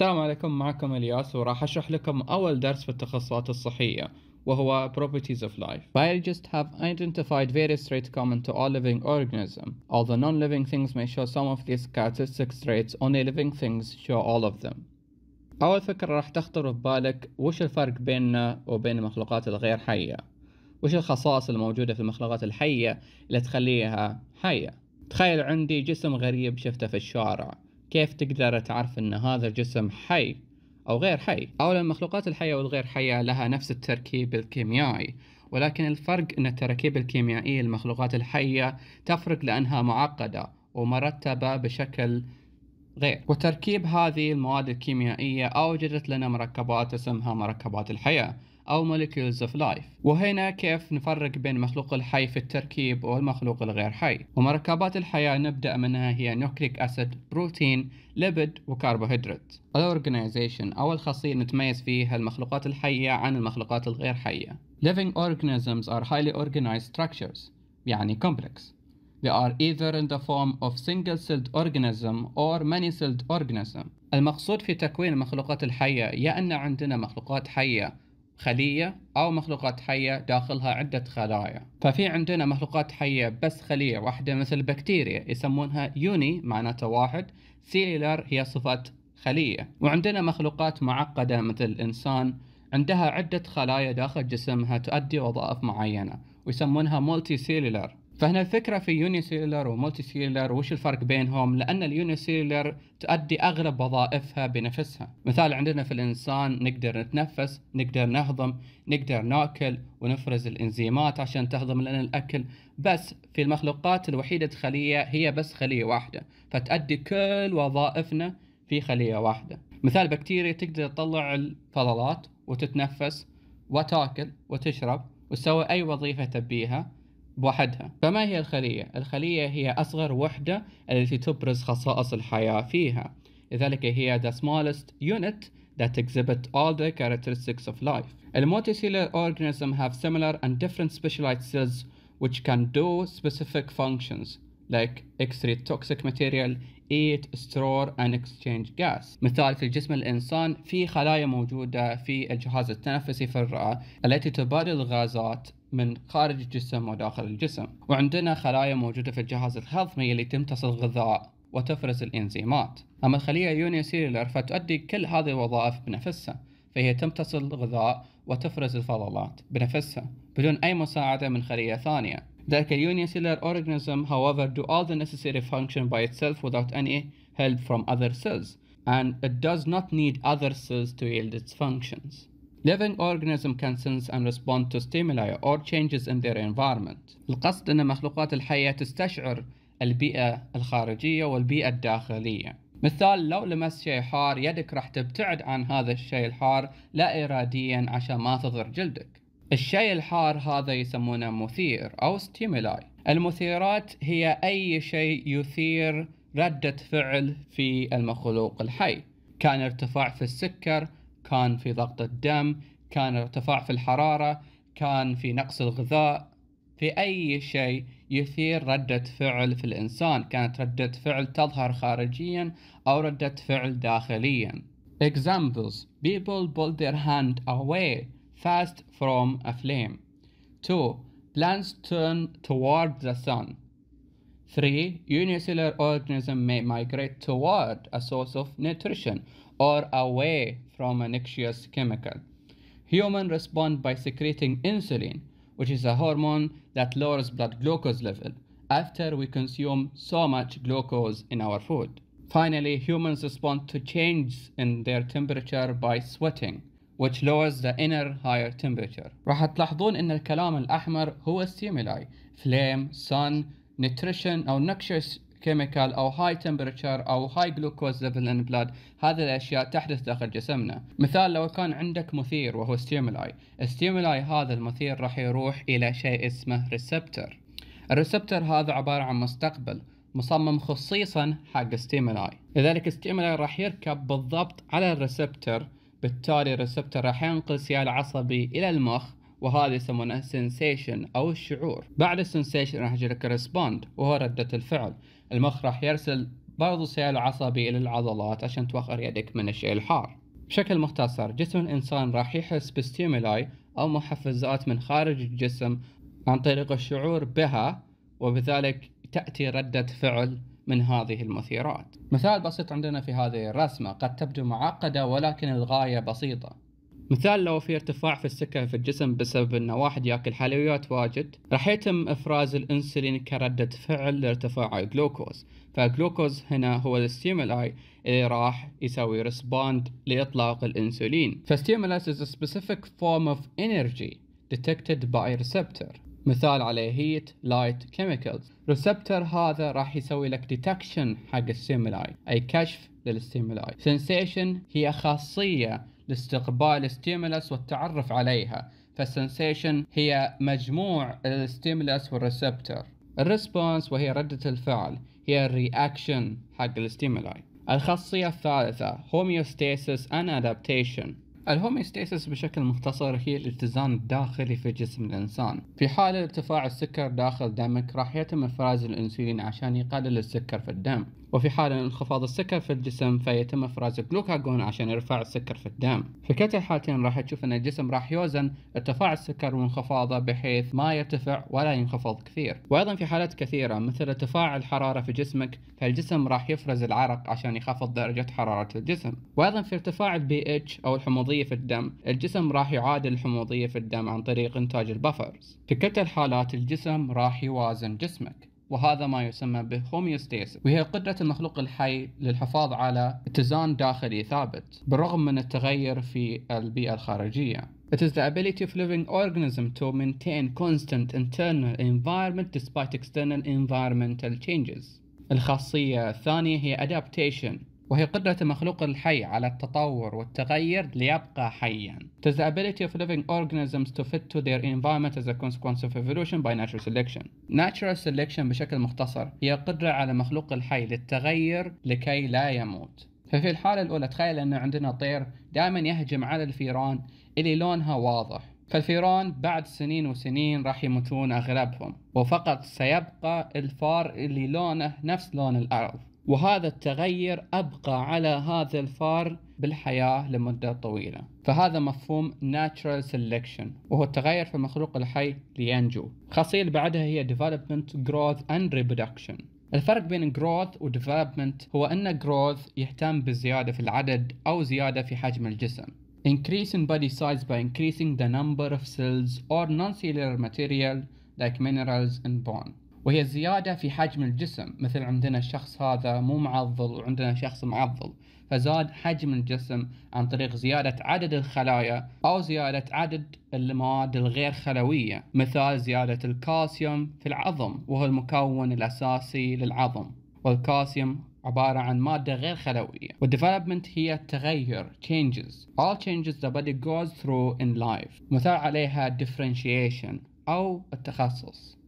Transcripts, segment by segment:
السلام عليكم معكم الياس وراح اشرح لكم اول درس في التخصصات الصحية وهو Properties of Life. Biologists have identified various traits common to all living organisms. Although non-living things may show some of these characteristic traits, only living things show all of them. أول فكرة راح تخطر في بالك وش الفرق بيننا وبين المخلوقات الغير حية؟ وش الخصائص الموجودة في المخلوقات الحية اللي تخليها حية؟ تخيل عندي جسم غريب شفته في الشارع كيف تقدر تعرف أن هذا الجسم حي أو غير حي أولا المخلوقات الحية والغير حية لها نفس التركيب الكيميائي ولكن الفرق أن التراكيب الكيميائية للمخلوقات الحية تفرق لأنها معقدة ومرتبة بشكل غير وتركيب هذه المواد الكيميائية أوجدت لنا مركبات اسمها مركبات الحياة أو molecules of life وهنا كيف نفرق بين المخلوق الحي في التركيب والمخلوق الغير حي ومركبات الحياة نبدأ منها هي نوكليك أسيد بروتين لبد وكربوهيدرات الأورجنايزيشن أول خاصية نتميز فيها المخلوقات الحية عن المخلوقات الغير حية Living organisms are highly organized structures يعني complex They are either in the form of single-celled organism or many-celled organism. المقصود في تكوين المخلوقات الحية يا أن عندنا مخلوقات حية خلية أو مخلوقات حية داخلها عدة خلايا ففي عندنا مخلوقات حية بس خلية واحدة مثل البكتيريا يسمونها يوني معناتها واحد سيلولار هي صفة خلية وعندنا مخلوقات معقدة مثل الإنسان عندها عدة خلايا داخل جسمها تؤدي وظائف معينة ويسمونها مولتي سيلولار فهنا الفكره في يوني سيلر ومولتي سيلر وش الفرق بينهم لان اليوني سيلر تؤدي اغلب وظائفها بنفسها مثال عندنا في الانسان نقدر نتنفس نقدر نهضم نقدر ناكل ونفرز الانزيمات عشان تهضم لنا الاكل بس في المخلوقات الوحيده خليه هي بس خليه واحده فتؤدي كل وظائفنا في خليه واحده مثال بكتيريا تقدر تطلع الفضلات وتتنفس وتاكل وتشرب وتسوي اي وظيفه تبيها وحدها فما هي الخلية؟ الخلية هي أصغر وحدة التي تبرز خصائص الحياة فيها لذلك هي the smallest unit that exhibit all the characteristics of life. The multicellular organisms have similar and different specialized cells which can do specific functions like excrete toxic material, eat, store and exchange gas. مثال في جسم الإنسان في خلايا موجودة في الجهاز التنفسي في الرئة التي تبادل الغازات من خارج الجسم وداخل الجسم وعندنا خلايا موجودة في الجهاز الهضمي اللي تمتص الغذاء وتفرز الإنزيمات أما الخلية اليونيسيلولر فتؤدي كل هذه الوظائف بنفسها فهي تمتص الغذاء وتفرز الفضلات بنفسها بدون أي مساعدة من خلية ثانية ذلك unicellular organism however do all the necessary function by itself without any help from other cells and it does not need other cells to yield its functions Living organism can sense and respond to stimuli or changes in their environment. القصد أن مخلوقات الحية تستشعر البيئة الخارجية والبيئة الداخلية. مثال لو لمست شيء حار يدك راح تبتعد عن هذا الشيء الحار لا إراديا عشان ما تضر جلدك. الشيء الحار هذا يسمونه مثير أو stimuli. المثيرات هي أي شيء يثير ردة فعل في المخلوق الحي. كان ارتفاع في السكر كان في ضغط الدم كان ارتفاع في الحرارة كان في نقص الغذاء في أي شيء يثير ردة فعل في الإنسان كانت ردة فعل تظهر خارجيا أو ردة فعل داخليا Examples People pull their hand away fast from a flame 2. Plants turn toward the sun 3. Unicellular organisms may migrate toward a source of nutrition or away from a noxious chemical. Humans respond by secreting insulin, which is a hormone that lowers blood glucose level after we consume so much glucose in our food. Finally, humans respond to changes in their temperature by sweating which lowers the inner higher temperature. راح تلاحظون ان الكلام الاحمر هو stimuli flame, sun, nutrition or noxious كيميكال او هاي تمبرتشر او هاي جلوكوز ليفل ان بلاد هذه الاشياء تحدث داخل جسمنا مثال لو كان عندك مثير وهو ستيمولاي ستيمولاي هذا المثير راح يروح الى شيء اسمه ريسبتر الريسبتر هذا عباره عن مستقبل مصمم خصيصا حق ستيمولاي لذلك ستيمولاي راح يركب بالضبط على الريسبتر بالتالي الريسبتر راح ينقل سيال عصبي الى المخ وهذا يسمونه سنسيشن او الشعور بعد السنسيشن راح يجي لك ريسبوند وهو ردة الفعل المخ راح يرسل بعض السيال العصبي إلى العضلات عشان توخر يدك من الشيء الحار بشكل مختصر جسم الإنسان راح يحس بستيمولاي أو محفزات من خارج الجسم عن طريق الشعور بها وبذلك تأتي ردة فعل من هذه المثيرات مثال بسيط عندنا في هذه الرسمة قد تبدو معقدة ولكن الغاية بسيطة مثال لو في ارتفاع في السكر في الجسم بسبب ان واحد ياكل حلويات واجد راح يتم افراز الانسولين كردة فعل لارتفاع الجلوكوز فالجلوكوز هنا هو الستيمولاي اللي راح يسوي ريسبوند لاطلاق الانسولين فستيمولus is a specific form of energy detected by receptor مثال عليه هيت لايت chemicals ريسبتر هذا راح يسوي لك ديتكشن حق الستيمولاي اي كشف للستيمولاي سنسيشن هي خاصيه لاستقبال الستيمولس والتعرف عليها فالسنسيشن هي مجموع الستيمولس والريسبتر الريسبونس وهي ردة الفعل هي الرياكشن حق الستيمولاي الخاصية الثالثة هوميوستاسيس ان ادابتيشن الهوميوستاسيس بشكل مختصر هي الاتزان الداخلي في جسم الإنسان في حال ارتفاع السكر داخل دمك راح يتم إفراز الأنسولين عشان يقلل السكر في الدم وفي حال انخفاض السكر في الجسم فيتم افراز الجلوكاجون عشان يرفع السكر في الدم في كلتا الحالتين راح تشوف ان الجسم راح يوزن ارتفاع السكر وانخفاضه بحيث ما يرتفع ولا ينخفض كثير وايضا في حالات كثيره مثل ارتفاع الحراره في جسمك فالجسم راح يفرز العرق عشان يخفض درجه حراره الجسم وايضا في ارتفاع البي اتش او الحموضيه في الدم الجسم راح يعادل الحموضيه في الدم عن طريق انتاج البفرز في كلتا الحالات الجسم راح يوازن جسمك وهذا ما يسمى بالهوميوستاسيس وهي قدرة المخلوق الحي للحفاظ على اتزان داخلي ثابت بالرغم من التغير في البيئة الخارجية It is the ability of living organism to maintain constant internal environment despite external environmental changes. الخاصية الثانية هي adaptation وهي قدرة المخلوق الحي على التطور والتغير ليبقى حيا. It is the ability of living organisms to fit to their environment as a consequence of evolution by natural selection. Natural selection بشكل مختصر هي قدرة على المخلوق الحي للتغير لكي لا يموت. ففي الحالة الأولى تخيل أن عندنا طير دائما يهجم على الفيران اللي لونها واضح فالفيران بعد سنين وسنين راح يموتون أغلبهم وفقط سيبقى الفار اللي لونه نفس لون الأرض وهذا التغير أبقى على هذا الفار بالحياة لمدة طويلة فهذا مفهوم natural selection وهو التغير في المخلوق الحي لينجو الخاصية اللي بعدها هي development growth and reproduction الفرق بين growth و development هو أن growth يهتم بالزيادة في العدد أو زيادة في حجم الجسم increase in body size by increasing the number of cells or non-cellular material like minerals and bone وهي الزيادة في حجم الجسم مثل عندنا الشخص هذا مو معضل وعندنا شخص معضل فزاد حجم الجسم عن طريق زيادة عدد الخلايا أو زيادة عدد المواد الغير خلوية مثال زيادة الكالسيوم في العظم وهو المكون الأساسي للعظم والكالسيوم عبارة عن مادة غير خلوية والديفلوبمنت هي التغير changes all changes the body goes through in life مثال عليها differentiation أو التخصص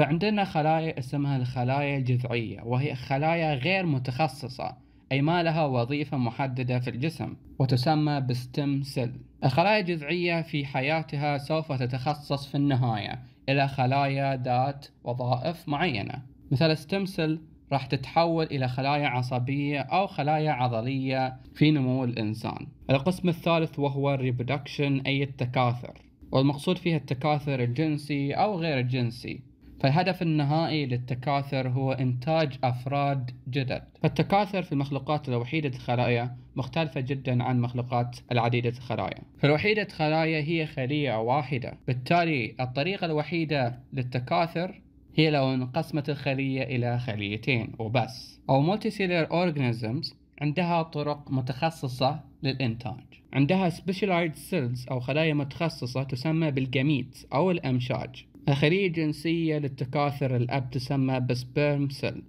فعندنا خلايا اسمها الخلايا الجذعية وهي خلايا غير متخصصة أي ما لها وظيفة محددة في الجسم وتسمى بستم سيل الخلايا الجذعية في حياتها سوف تتخصص في النهاية إلى خلايا ذات وظائف معينة مثل ستم سيل راح تتحول إلى خلايا عصبية أو خلايا عضلية في نمو الإنسان القسم الثالث وهو الريبودكشن أي التكاثر والمقصود فيها التكاثر الجنسي أو غير الجنسي فالهدف النهائي للتكاثر هو إنتاج أفراد جدد فالتكاثر في المخلوقات الوحيدة الخلايا مختلفة جدا عن مخلوقات العديدة الخلايا فالوحيدة الخلايا هي خلية واحدة بالتالي الطريقة الوحيدة للتكاثر هي لو انقسمت الخلية إلى خليتين وبس أو Multicellular Organisms عندها طرق متخصصة للإنتاج عندها Specialized Cells أو خلايا متخصصة تسمى بالجميت أو الأمشاج الخلية الجنسية للتكاثر الأب تسمى بسبرم سيل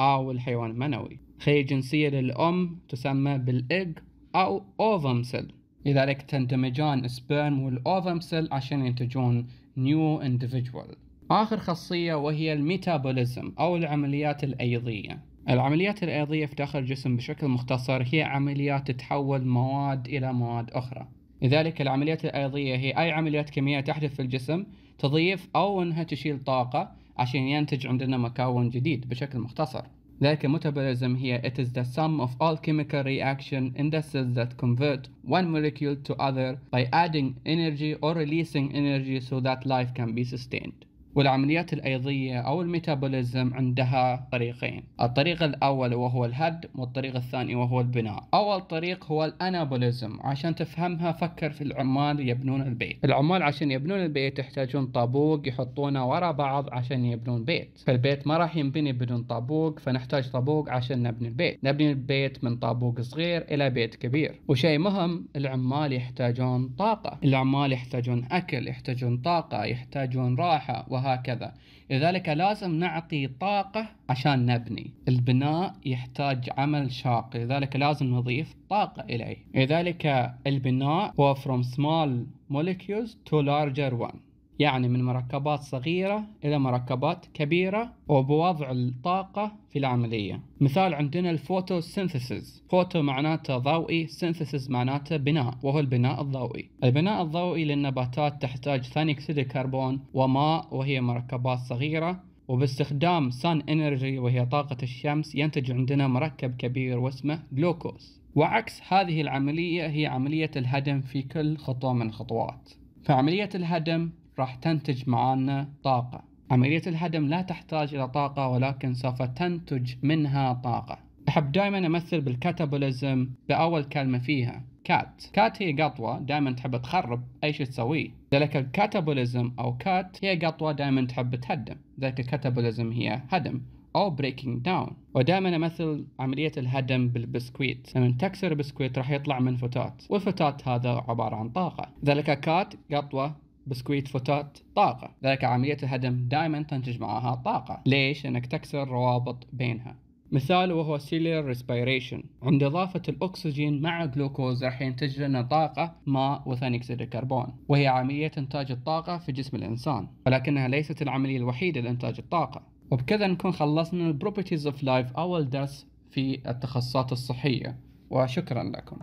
أو الحيوان المنوي الخلية الجنسية للأم تسمى بالإج أو أوفم سيل لذلك تندمجان سبيرم والأوفم سيل عشان ينتجون نيو individual آخر خاصية وهي الميتابوليزم أو العمليات الأيضية العمليات الأيضية في داخل الجسم بشكل مختصر هي عمليات تحول مواد إلى مواد أخرى لذلك العمليات الأيضية هي أي عمليات كيميائية تحدث في الجسم تضيف أو أنها تشيل طاقة عشان ينتج عندنا مكون جديد بشكل مختصر ذلك الميتابوليزم هي it is the sum of all chemical reaction in the cells that convert one molecule to other by adding energy or releasing energy so that life can be sustained والعمليات الأيضية أو الميتابوليزم عندها طريقين الطريق الأول وهو الهد والطريق الثاني وهو البناء أول طريق هو الأنابوليزم عشان تفهمها فكر في العمال يبنون البيت العمال عشان يبنون البيت يحتاجون طابوق يحطونه ورا بعض عشان يبنون بيت فالبيت ما راح ينبني بدون طابوق فنحتاج طابوق عشان نبني البيت نبني البيت من طابوق صغير إلى بيت كبير وشيء مهم العمال يحتاجون طاقة العمال يحتاجون أكل يحتاجون طاقة يحتاجون راحة وهكذا لذلك لازم نعطي طاقة عشان نبني البناء يحتاج عمل شاق لذلك لازم نضيف طاقة إليه لذلك البناء هو from small molecules to larger one يعني من مركبات صغيرة إلى مركبات كبيرة وبوضع الطاقة في العملية مثال عندنا الفوتو الفوتوسينثيسيس فوتو معناته ضوئي سينثيسيس معناته بناء وهو البناء الضوئي البناء الضوئي للنباتات تحتاج ثاني أكسيد الكربون وماء وهي مركبات صغيرة وباستخدام سان انرجي وهي طاقة الشمس ينتج عندنا مركب كبير واسمه جلوكوز وعكس هذه العملية هي عملية الهدم في كل خطوة من الخطوات فعملية الهدم راح تنتج معانا طاقة عملية الهدم لا تحتاج إلى طاقة ولكن سوف تنتج منها طاقة أحب دائما أمثل بالكاتابوليزم بأول كلمة فيها كات كات هي قطوة دائما تحب تخرب أي شيء تسويه ذلك الكاتابوليزم أو كات هي قطوة دائما تحب تهدم ذلك الكاتابوليزم هي هدم أو breaking down ودائما أمثل عملية الهدم بالبسكويت لما تكسر بسكويت راح يطلع من فتات والفتات هذا عبارة عن طاقة ذلك كات قطوة بسكويت فوتات طاقة ذلك عملية الهدم دائما تنتج معها طاقة ليش؟ لأنك تكسر روابط بينها مثال وهو سيلير ريسبيريشن عند إضافة الأكسجين مع الجلوكوز راح ينتج لنا طاقة ماء وثاني أكسيد الكربون وهي عملية إنتاج الطاقة في جسم الإنسان ولكنها ليست العملية الوحيدة لإنتاج الطاقة وبكذا نكون خلصنا البروبرتيز اوف لايف أول درس في التخصصات الصحية وشكرا لكم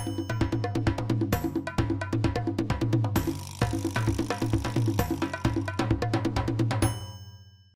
thank you